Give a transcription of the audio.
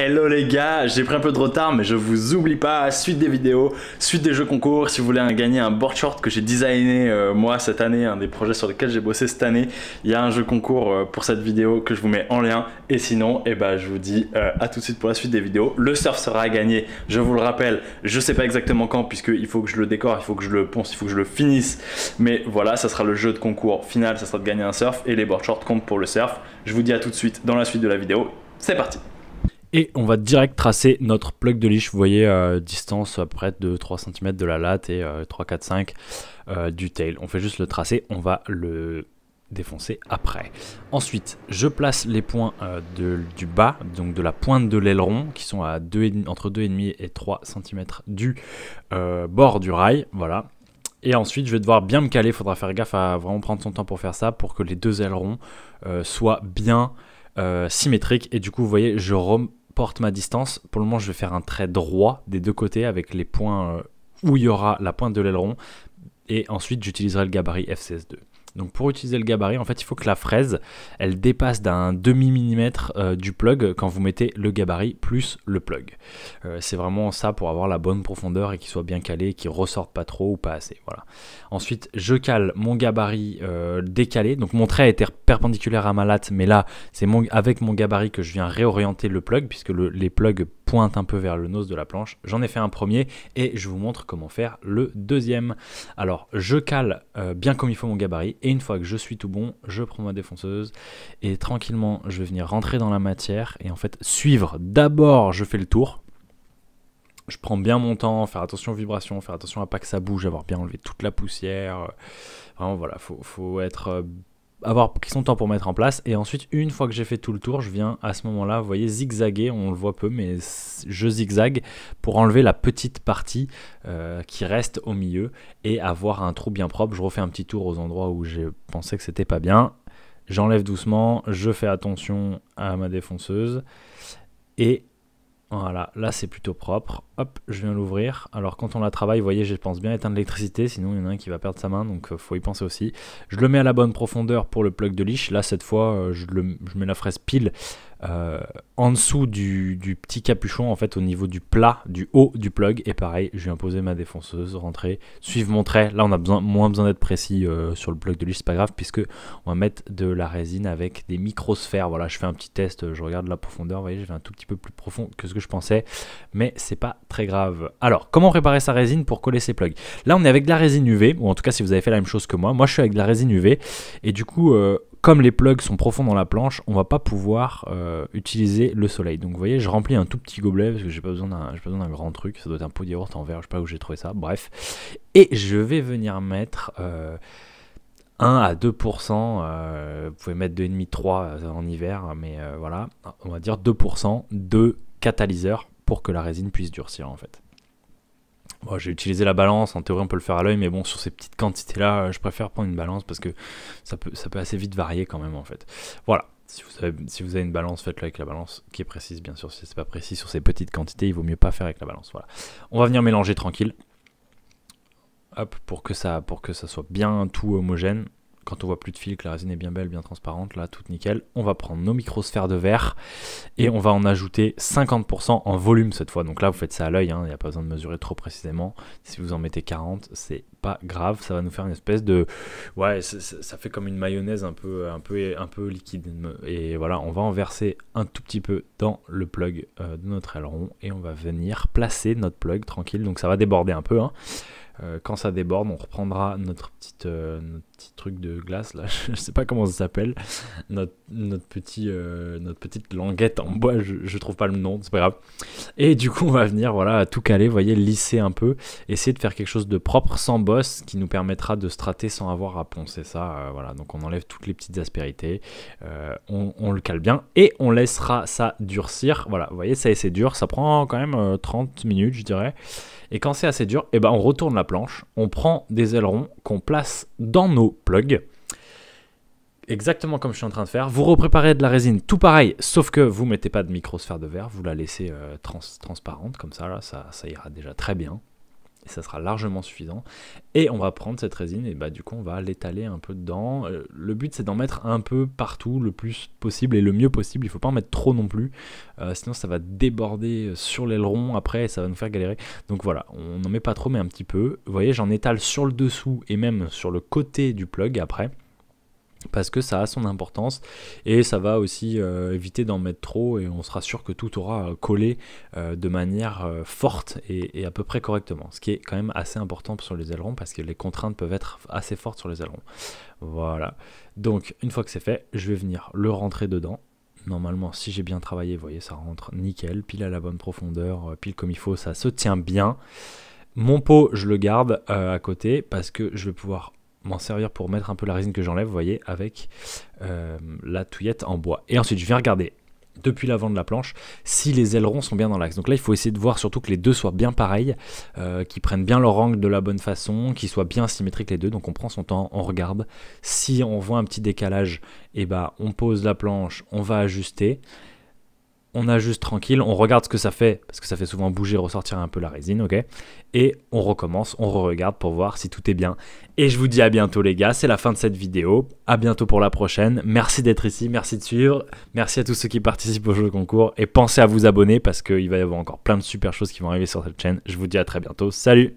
Hello les gars, j'ai pris un peu de retard mais je vous oublie pas, suite des vidéos, suite des jeux concours, si vous voulez gagner un board short que j'ai designé euh, moi cette année, un des projets sur lesquels j'ai bossé cette année, il y a un jeu concours euh, pour cette vidéo que je vous mets en lien et sinon eh ben, je vous dis euh, à tout de suite pour la suite des vidéos, le surf sera à gagner, je vous le rappelle, je sais pas exactement quand il faut que je le décore, il faut que je le ponce, il faut que je le finisse, mais voilà ça sera le jeu de concours final, ça sera de gagner un surf et les board shorts comptent pour le surf, je vous dis à tout de suite dans la suite de la vidéo, c'est parti et on va direct tracer notre plug de l'iche vous voyez, euh, distance à près de 3 cm de la latte et 3, 4, 5 du tail. On fait juste le tracer, on va le défoncer après. Ensuite, je place les points euh, du bas, donc de la pointe de l'aileron, qui sont à entre 2,5 et 3 cm du euh, bord du rail, voilà. Et ensuite, je vais devoir bien me caler, il faudra faire gaffe à vraiment prendre son temps pour faire ça, pour que les deux ailerons soient bien... symétriques et du coup vous voyez je, rem ma distance. Pour le moment, je vais faire un trait droit des deux côtés avec les points euh, où il y aura la pointe de l'aileron. Et ensuite, j'utiliserai le gabarit f 2 donc pour utiliser le gabarit, en fait, il faut que la fraise, elle dépasse d'un demi millimètre euh, du plug quand vous mettez le gabarit plus le plug. Euh, c'est vraiment ça pour avoir la bonne profondeur et qu'il soit bien calé, qu'il ressorte pas trop ou pas assez. Voilà. Ensuite, je cale mon gabarit euh, décalé. Donc mon trait était perpendiculaire à ma latte, mais là, c'est avec mon gabarit que je viens réorienter le plug puisque les plugs pointent un peu vers le nose de la planche. J'en ai fait un premier et je vous montre comment faire le deuxième. Alors, je cale bien comme il faut mon gabarit et une fois que je suis tout bon, je prends ma défonceuse et tranquillement, je vais venir rentrer dans la matière et en fait suivre. D'abord, je fais le tour. Je prends bien mon temps, faire attention aux vibrations, faire attention à pas que ça bouge, avoir bien enlevé toute la poussière. Vraiment, voilà, faut, faut être euh, avoir pris sont temps pour mettre en place. Et ensuite, une fois que j'ai fait tout le tour, je viens à ce moment-là, vous voyez, zigzaguer, on le voit peu, mais je zigzague pour enlever la petite partie euh, qui reste au milieu et avoir un trou bien propre. Je refais un petit tour aux endroits où j'ai pensé que c'était pas bien. J'enlève doucement, je fais attention à ma défonceuse. Et voilà, là c'est plutôt propre. Hop, je viens l'ouvrir. Alors quand on la travaille, vous voyez, je pense bien éteindre l'électricité, sinon il y en a un qui va perdre sa main, donc euh, faut y penser aussi. Je le mets à la bonne profondeur pour le plug de liche. Là cette fois, euh, je, le, je mets la fraise pile euh, en dessous du, petit capuchon, en fait, au niveau du plat, du haut du plug. Et pareil, je vais poser ma défonceuse, rentrer, suivre mon trait. Là, on a besoin, moins besoin d'être précis euh, sur le plug de lui, c'est pas grave, puisque on va mettre de la résine avec des microsphères. Voilà, je fais un petit test, je regarde la profondeur. Vous voyez, j'ai un tout petit peu plus profond que ce que je pensais, mais c'est pas très grave. Alors, comment réparer sa résine pour coller ses plugs Là, on est avec de la résine UV, ou en tout cas, si vous avez fait la même chose que moi, moi je suis avec de la résine UV, et du coup, euh, comme les plugs sont profonds dans la planche, on va pas pouvoir euh, utiliser le soleil. Donc vous voyez, je remplis un tout petit gobelet parce que j'ai pas besoin d'un grand truc. Ça doit être un pot de en verre, je sais pas où j'ai trouvé ça. Bref, et je vais venir mettre 1 euh, à 2%. Euh, vous pouvez mettre 2,5, 3 en hiver, mais voilà, on va dire 2% de catalyseur pour que la résine puisse durcir en fait j'ai utilisé la balance, en théorie on peut le faire à l'œil, mais bon, sur ces petites quantités-là, euh, je préfère prendre une balance parce que ça peut, ça peut assez vite varier quand même en fait. Voilà, si vous avez, si vous avez une balance, faites-le avec la balance qui est précise, bien sûr. Si c'est pas précis sur ces petites quantités, il vaut mieux pas faire avec la balance. Voilà. On va venir mélanger tranquille. Hop, pour que ça, pour que ça soit bien tout homogène. Quand on voit plus de fil, que la résine est bien belle, bien transparente, là, toute nickel. On va prendre nos microsphères de verre et on va en ajouter 50% en volume cette fois. Donc là, vous faites ça à l'œil, hein, il n'y a pas besoin de mesurer trop précisément. Si vous en mettez 40, c'est pas grave, ça va nous faire une espèce de... Ouais, ça fait comme une mayonnaise un peu, un, peu, un peu liquide. Et voilà, on va en verser un tout petit peu dans le plug euh, de notre aileron et on va venir placer notre plug tranquille. Donc ça va déborder un peu. Hein. Euh, quand ça déborde, on reprendra notre petite, euh, petit truc de glace là, je sais pas comment ça s'appelle, notre, notre, petit, euh, notre petite languette en bois, je, je trouve pas le nom, c'est pas grave. Et du coup, on va venir voilà, tout caler, voyez, lisser un peu, essayer de faire quelque chose de propre sans bosse qui nous permettra de strater sans avoir à poncer ça. Euh, voilà, donc on enlève toutes les petites aspérités, euh, on, le cale bien et on laissera ça durcir. Voilà, vous voyez, ça c'est dur, ça prend quand même 30 minutes, je dirais. Et quand c'est assez dur, et eh ben, on retourne la planche, on prend des ailerons qu'on place dans nos plug Exactement comme je suis en train de faire. Vous repréparez de la résine, tout pareil, sauf que vous ne mettez pas de microsphère de verre, vous la laissez euh, transparente, comme ça, ça, ça ira déjà très bien et ça sera largement suffisant. Et on va prendre cette résine et bah du coup on va l'étaler un peu dedans. Euh, le but c'est d'en mettre un peu partout le plus possible et le mieux possible. Il faut pas en mettre trop non plus, euh, sinon ça va déborder sur l'aileron après et ça va nous faire galérer. Donc voilà, on n'en met pas trop mais un petit peu. Vous voyez j'en étale sur le dessous et même sur le côté du plug après parce que ça a son importance et ça va aussi euh, éviter d'en mettre trop et on sera sûr que tout aura euh, collé euh, de manière forte et, et, à peu près correctement. Ce qui est quand même assez important sur les ailerons parce que les contraintes peuvent être assez fortes sur les ailerons. Voilà. Donc une fois que c'est fait, je vais venir le rentrer dedans. Normalement, si j'ai bien travaillé, vous voyez, ça rentre nickel, pile à la bonne profondeur, pile comme il faut, ça se tient bien. Mon pot, je le garde à côté parce que je vais pouvoir m'en servir pour mettre un peu la résine que j'enlève, vous voyez, avec euh, la touillette en bois. Et ensuite, je viens regarder depuis l'avant de la planche si les ailerons sont bien dans l'axe. Donc là, il faut essayer de voir surtout que les deux soient bien pareils, euh, qu'ils prennent bien leur angle de la bonne façon, qu'ils soient bien symétriques les deux. Donc on prend son temps, on regarde. Si on voit un petit décalage, et eh ben, on pose la planche, on va ajuster on ajuste tranquille, on regarde ce que ça fait, parce que ça fait souvent bouger, ressortir un peu la résine, ok Et on recommence, on re-regarde pour voir si tout est bien. Et je vous dis à bientôt les gars, c'est la fin de cette vidéo, à bientôt pour la prochaine, merci d'être ici, merci de suivre, merci à tous ceux qui participent au jeu de concours, et pensez à vous abonner parce qu'il va y avoir encore plein de super choses qui vont arriver sur cette chaîne, je vous dis à très bientôt, salut